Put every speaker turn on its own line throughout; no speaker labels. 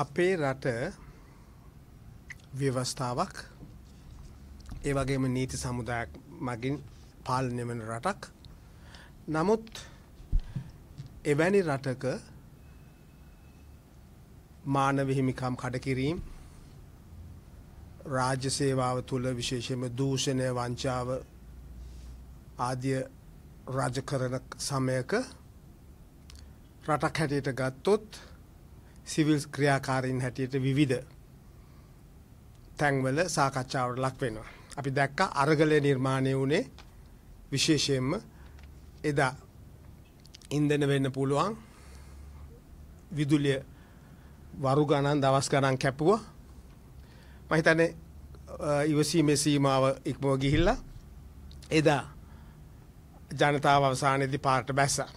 අපේ රට ව්‍යවස්ථාවක් ඒ වගේම නීති සමුදායක් මගින් පාලනය වන රටක් නමුත් එවැනි රටක මානව හිමිකම් කඩකිරීම් රාජ්‍ය සේවාව තුළ විශේෂම දූෂණය වංචාව ආදිය රජ කරන සමයක රටක් හැටියට ගත්තොත් සිවිල්ස් ක්‍රියාකාරීන් හැටියට විවිධ තැන්වල සාකච්ඡාවට ලක් වෙනවා. අපි දැක්ක අරගලය නිර්මාණය වුණේ විශේෂයෙන්ම එදා ඉන්දන වෙන්න පුළුවන් විදුලිය වරු ගණන් දවස් ගණන් කැපුවා. මම හිතන්නේ ඉවසීමේ සීමාව ඉක්මව ගිහිල්ලා එදා ජනතාව අවසානයේදී පාරට බැස්සා.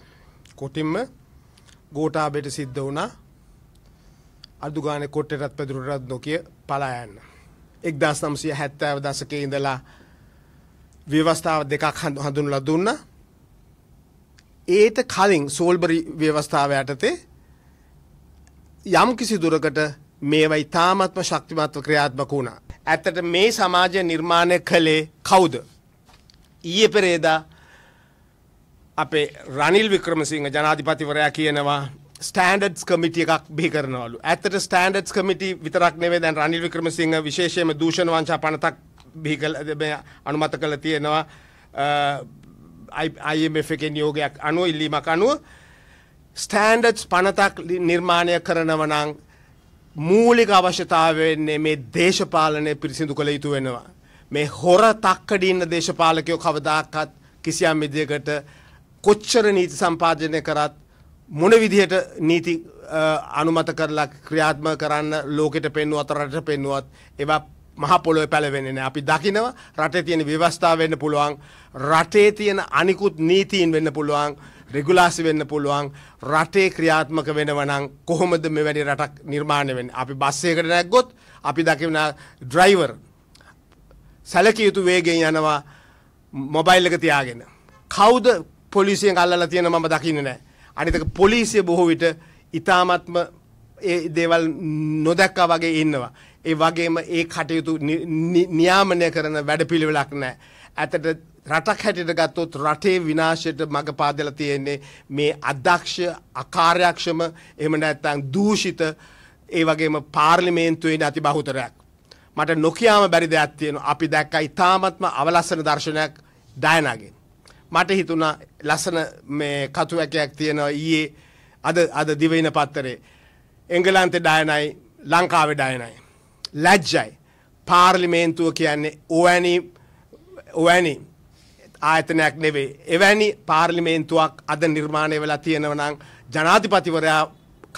කොටින්ම ගෝඨාබේට සිද්ධ වුණා අර්දුගාන කොට්ටටත් පැදුරටත් නොකිය පලායන්න. එක්දස් නම්සිය හැත්තෑව දසක ඉඳලා ව්‍යවස්ථාව දෙකක් හඳුන්ලා දුන්න. ඒට කලින් සෝල්බරි ව්‍යවස්ථාව යටතේ යම් කිසි දුරකට මේවයි තාමත්ම ශක්තිමත්ව ක්‍රියාත්මක වුණා. ඇත්තට මේ සමාජය නිර්මාණය කළේ කවුද. ඊය පෙරේදා අපේ රනිල් වික්‍රමසිංහ ජනාධිපතිවරයා කියනවා ස්ටන්ඩඩ්ස් කමිටිය එකක් බිහි කරනවලු. ඇත්තට ස්ටන්ඩඩ්ස් කමිටි විතරක් නෙවෙයි දැන් රනිල් වික්‍රමසිංහ විශේෂයෙන්ම දූෂණ වංශා පනතක් බිහි කළ මේ අනුමත කළ තියෙනවා. IMF එකේ නියෝගයක් අනුව ඉල්ලීමක් අනුව ස්ටන්ඩඩ්ස් පනතක් නිර්මාණය කරනව නම් මූලික අවශ්‍යතාවය වෙන්නේ මේ දේශපාලනය පිරිසිදු කළ යුතු වෙනවා. මේ හොර තක්කඩින්න දේශපාලකයෝ කවදාකත් කිසියම් විදියකට කොච්චර නීති සම්පාදනය කරත් මොන විදිහට නීති අනුමත කරලා ක්‍රියාත්මක කරන්න ලෝකෙට පෙන්වුවත් රටට පෙන්වුවත් ඒවා මහ පොළොවේ පැලවෙන්නේ නැහැ. අපි දකිනවා රටේ තියෙන ව්‍යවස්ථාව වෙන්න පුළුවන්, රටේ තියෙන අනිකුත් නීතීන් වෙන්න පුළුවන්, රෙගුලාසි වෙන්න පුළුවන්. රටේ ක්‍රියාත්මක වෙනවා නම් කොහොමද මෙවැනි රටක් නිර්මාණය වෙන්නේ? අපි බස් එකකට නැග්ගොත් අපි දකින ඩ්‍රයිවර් සැලකිය යුතු වේගයෙන් යනවා මොබයිල් එක තියාගෙන. කවුද පොලිසියෙන් අල්ලලා තියෙන මම දකින්නේ නැහැ. අනිතක පොලිසිය බොහෝ විට ඉතාමත්ම ඒ දේවල් නොදැක්කා වගේ ඉන්නවා. ඒ වගේම ඒ කටයුතු නියාමනය කරන වැඩපිළිවෙලක් නැහැ. ඇතට රටක් හැටියට ගත්තොත් රටේ විනාශයට මඟ පාදලා තියෙන්නේ මේ අදක්ෂ අකාර්යක්ෂම එහෙම නැත්නම් දූෂිත ඒ වගේම පාර්ලිමේන්තුවේ නැති බහුතරයක්. මට නොකියාම බැරි දෙයක් තියෙනවා. අපි දැක්කා ඊ타මත්ම අවලස්සන දර්ශනයක් ඩයනාගෙන්. මට හිතුණා ලස්සන මේ කතුවැකයක් තියෙනවා ඊයේ අද අද දිවයින පත්තරේ එංගලන්තේ ඩයනයි ලංකාවේ ඩයනයි ලැජ්ජයි පාර්ලිමේන්තුව කියන්නේ ඕවැනි ඕවැනි ආයතනයක් නෙවේ එවැනි පාර්ලිමේන්තුවක් අද නිර්මාණය වෙලා තියෙනවනම් ජනාධිපතිවරයා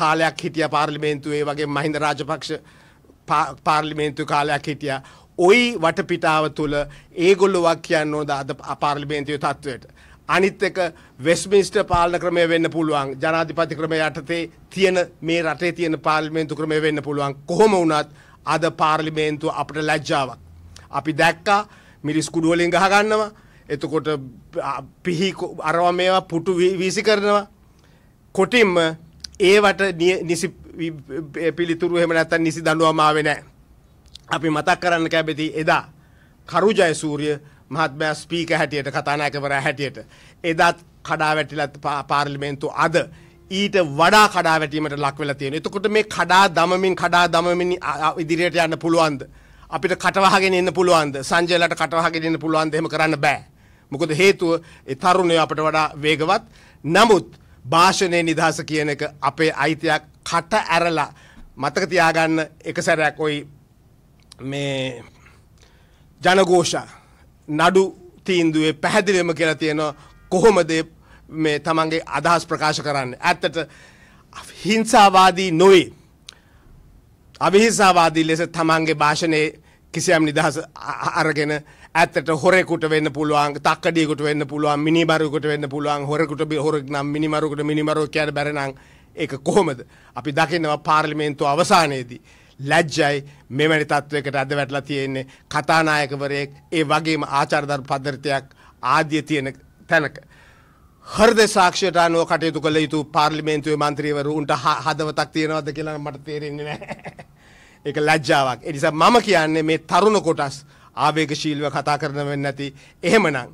කාලයක් හිටිය පාර්ලිමේන්තුවේ වගේ මහින්ද රාජපක්ෂ පාර්ලිමේන්තු කාලයක් හිටිය. ඔයි වටපිටාව තුළ ඒගොල්ලොවක් කියන්න ෝද අද පාර්ලිමේන්තිය තත්ත්වයට. අනිත් එක වෙස්මිස්ට පාලන ක්‍රමය වෙන්න පුළුවන් ජනාධිපති ක්‍රම යටතේ තියෙන මේ රටේ තියෙන පාර්ලිමේන්තු ක්‍රමය වෙන්න පුළුවන් කොහොම වුණත් අද පාර්ලිමේන්තු අපට ලැජ්ජාවක්. අපි දැක්කා මිරිස් කුඩුවලින් ගහගන්නවා එතකොට පිහි අරව මේවා පුටු වීසි කරනවා කොටින්ම ඒවට නිසි පිළිතුරු එහෙම නැත්තම් නිසි දඬුවම ආවේ නැහැ. අපි මතක් කරන්න කැමති එදා කරු ජයසූරිය මහත්මයා ස්පීකර් හැටියට කතානායකවරයා හැටියට එදාත් කඩා වැටිලා පාර්ලිමේන්තු අද ඊට වඩා කඩා වැටීමට ලක් වෙලා තියෙනවා. එතකොට මේ කඩා දමමින් කඩා දමමින් ඉදිරියට යන්න පුළුවන්ද? අපිට කටවහගෙන ඉන්න පුළුවන්ද? සංජයලට කටවහගෙන ඉන්න පුළුවන්ද? එහෙම කරන්න බෑ. මොකද හේතුව ඒ තරුණයෝ අපිට වඩා වේගවත්. නමුත් භාෂණය නිදහස කියන එක අපේ අයිතියක් කට ඇරලා මතක තියාගන්න එක සැරයක් ඔයි මේ ජනගෝෂ නඩු තීන්දුවේ පැහැදිලිවම කියලා තියෙනවා කොහොමද මේ තමන්ගේ අදහස් ප්‍රකාශ කරන්න. ඇත්තට හිංසාවාදී නොවේ. අවිහිංසාවාදී ලෙස තමන්ගේ භාෂණයේ කිසියම් නිදහස අරගෙන ඇත්තට හොරෙකුට වෙන්න පුළුවන් තක්කඩියෙකුට වෙන්න පුළුවන් මිනිමරුවෙකුට වෙන්න පුළුවන් හොරෙකුට හොරෙක් නම් මිනිමරුවෙකුට මිනිමරුවෙක් කියන්න බැරි නම් ඒක කොහොමද අපි දකිනවා පාර්ලිමේන්තුව අවසානයේදී ලැජ්ජයි මෙවැනි තත්වයකට අද වැටලා තියෙන්නේ කතානායකවරයෙක් ඒ වගේම ආචාරධර්ම පද්ධතියක් ආදිය තියෙන තැනක හෘද සාක්ෂියට අනුව කටයුතු කළ යුතු පාර්ලිමේන්තුවේ මන්ත්‍රීවරු උන්ට හදවතක් තියෙනවද කියලා මට තේරෙන්නේ නැහැ ඒක ලැජ්ජාවක් ඒ නිසා මම කියන්නේ මේ තරුණ කොටස් ආවේගශීලීව කතා කරන්න වෙන්නේ නැති. එහෙමනම්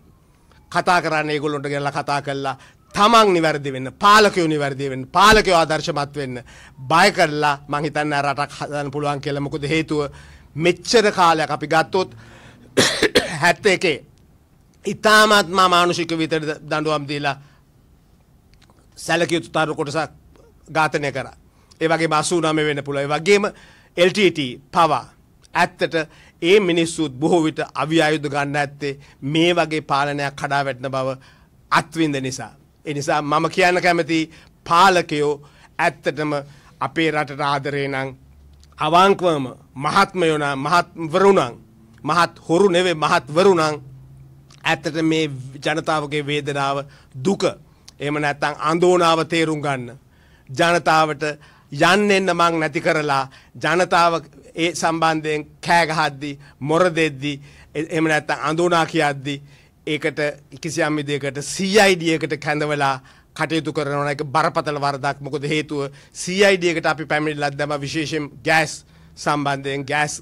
කතා කරන්න ඒගොල්ලොන්ට ගෙනලා කතා කළා තමන් නිවැරදි වෙන්න පාලකයෝ නිවැරදි වෙන්න පාලකයෝ ආදර්ශමත් වෙන්න බය කරලා මං හිතන්නේ රටක් හදන්න පුළුවන් කියලා මොකද හේතුව මෙච්චර කාලයක් අපි ගත්තොත් 71 ඉතාමත්ම මානුෂික විතර දඬුවම් දීලා සැලකිය යුතු තරු කොටසක් ඝාතනය කරා ඒ වගේම 89 වෙන්න පුළුවන් ඒ වගේම LTT පවා ඇත්තට ඒ මිනිස්සුත් බොහෝ විට අවි ආයුධ ගන්න ඇත්තේ මේ වගේ පාලනයක් කඩා වැටෙන බව අත්විඳ නිසා. ඒ නිසා මම කියන්න කැමති පාලකයෝ ඇත්තටම අපේ රටට ආදරේ නම් අවංකවම මහත්මයෝ නම් මහත්වරු නම් මහත් හොරු නෙවෙයි මහත්වරු නම් ඇත්තට මේ ජනතාවගේ වේදනාව දුක එහෙම නැත්නම් අඳෝනාව තේරුම් ගන්න ජනතාවට යන්නෙන්න මං නැති කරලා ජනතාව ඒ සම්බන්ධයෙන් කෑගහද්දි මොර දෙද්දි එම නැත්තම් අඳුනා කියද්දි ඒකට කිසියම් විදියකට CID එකට කැඳවලා කටයුතු කරනවා එක බරපතල වරදක් මොකද හේතුව CID එකට අපි පැමිණිලා දැම විශේෂයෙන් ගෑස් සම්බන්ධයෙන් ගෑස්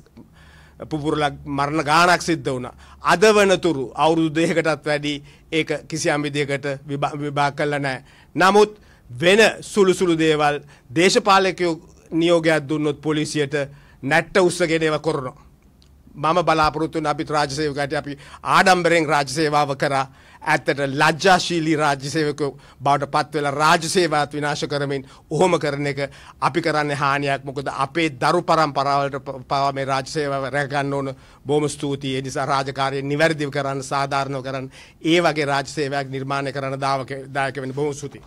පුපුරලා මරණ ගාණක් සිද්ධ වුණා. අද වෙනතුරු අවුරුදු දෙකකටත් වැඩි ඒක කිසියම් විදියකට විභාග කළා නැහැ. නමුත් වෙන සුළු සුළු දේවල් දේශපාලකයෝ නියෝගයක් දුන්නොත් පොලිසියට නැට්ට උස්සගෙන ඒව කරනවා. මම බලාපොරොත්තු වෙන අපිත් රාජ්‍ය සේවකයන්ට අපි ආඩම්බරෙන් රාජ්‍ය සේවාව කරා. ඇත්තට ලැජ්ජාශීලී රාජ්‍ය සේවකයෝ බවට පත් වෙලා රාජ්‍ය සේවාවත් විනාශ කරමින් ඔහොම කරන එක අපි කරන්නේ හානියක්. මොකද අපේ දරු પરම්පරාවලට පවා මේ රාජ්‍ය සේවාව රැක ගන්න ඕන. බොහොම ස්තුතියි. ඒ නිසා රාජකාරිය නිවැරදිව කරන්න, සාධාරණව කරන්න, ඒ වගේ රාජ්‍ය සේවයක් නිර්මාණය කරන දායක වෙන්න බොහොම ස්තුතියි.